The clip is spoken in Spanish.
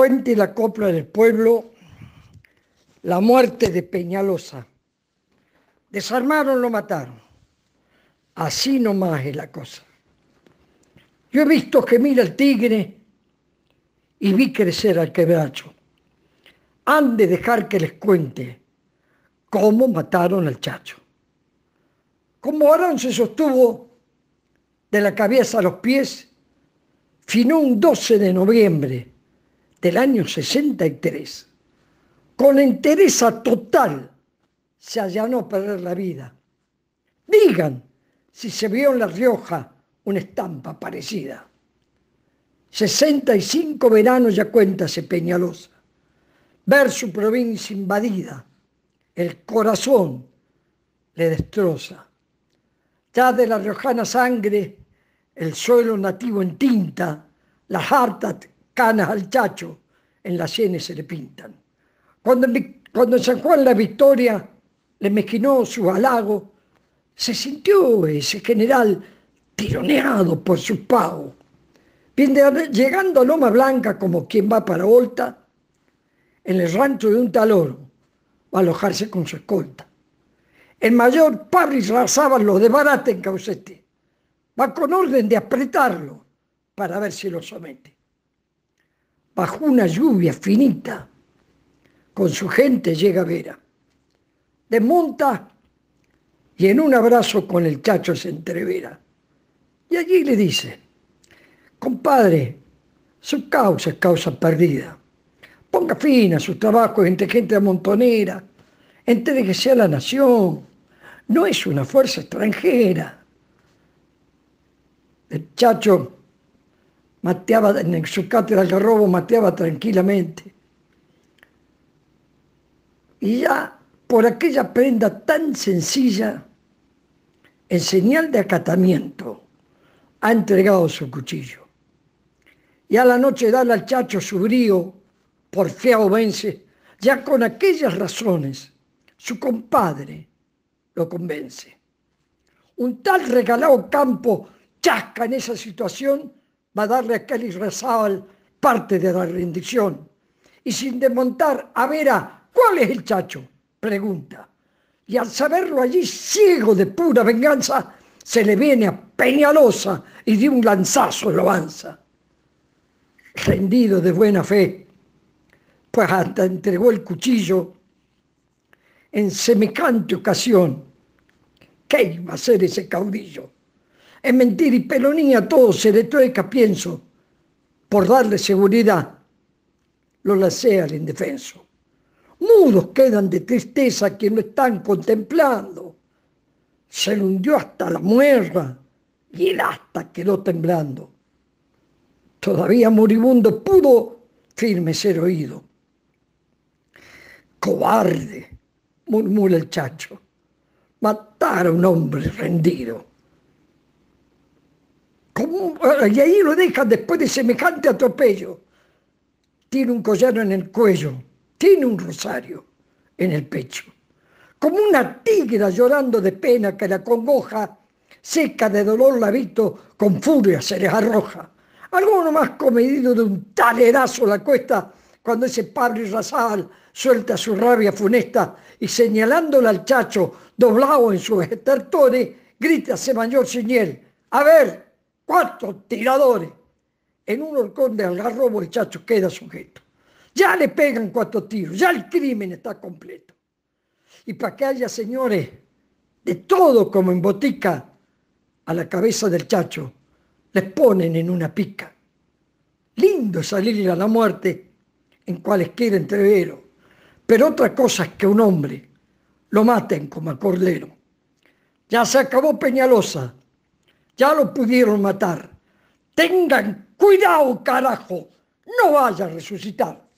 cuente la copla del pueblo la muerte de Peñalosa. Desarmaron, lo mataron. Así nomás es la cosa. Yo he visto que mira el tigre y vi crecer al quebracho. Han de dejar que les cuente cómo mataron al chacho. Como Arán se sostuvo de la cabeza a los pies, finó un 12 de noviembre del año 63, con entereza total se allanó a perder la vida. Digan si se vio en La Rioja una estampa parecida. 65 veranos ya cuéntase Peñalosa. Ver su provincia invadida, el corazón le destroza. Ya de la riojana sangre, el suelo nativo en tinta, las hartas ganas al chacho, en las sienes se le pintan. Cuando, cuando en San Juan la victoria le mezquinó su halago, se sintió ese general tironeado por su pago. Llegando a Loma Blanca como quien va para Olta, en el rancho de un taloro, va a alojarse con su escolta. El mayor Parris Razábal los de Barata en Caucete. Va con orden de apretarlo para ver si lo somete bajo una lluvia finita. Con su gente llega Vera. Desmonta y en un abrazo con el chacho se entrevera. Y allí le dice, compadre, su causa es causa perdida. Ponga fin a sus trabajos entre gente amontonera, que sea la nación, no es una fuerza extranjera. El chacho mateaba, en su cátedra robo, mateaba tranquilamente. Y ya por aquella prenda tan sencilla, en señal de acatamiento, ha entregado su cuchillo. Y a la noche da al chacho su brío, por feo vence, ya con aquellas razones, su compadre lo convence. Un tal regalado campo chasca en esa situación va a darle a Kelly parte de la rendición. Y sin desmontar a ver a ¿cuál es el chacho? Pregunta. Y al saberlo allí, ciego de pura venganza, se le viene a Peñalosa y de un lanzazo lo avanza. Rendido de buena fe, pues hasta entregó el cuchillo en semejante ocasión. ¿Qué iba a ser ese caudillo? es mentir y pelonía todo, se le pienso, por darle seguridad, lo lacea al indefenso. Mudos quedan de tristeza que lo están contemplando. Se hundió hasta la muerra y el hasta quedó temblando. Todavía moribundo pudo firme ser oído. Cobarde, murmura el chacho, matar a un hombre rendido y ahí lo dejan después de semejante atropello. Tiene un collar en el cuello, tiene un rosario en el pecho. Como una tigra llorando de pena que la congoja, seca de dolor la visto, con furia se les arroja. Alguno más comedido de un talerazo la cuesta cuando ese padre Rasal suelta su rabia funesta y señalándole al chacho doblado en sus estertores, grita ese mayor señal, a ver, cuatro tiradores en un horcón de algarrobo, el chacho queda sujeto. Ya le pegan cuatro tiros, ya el crimen está completo. Y para que haya, señores, de todo como en botica, a la cabeza del chacho les ponen en una pica. Lindo salirle a la muerte en cualesquiera entrevero, pero otra cosa es que un hombre lo maten como a cordero. Ya se acabó Peñalosa, ya lo pudieron matar. Tengan cuidado, carajo. No vaya a resucitar.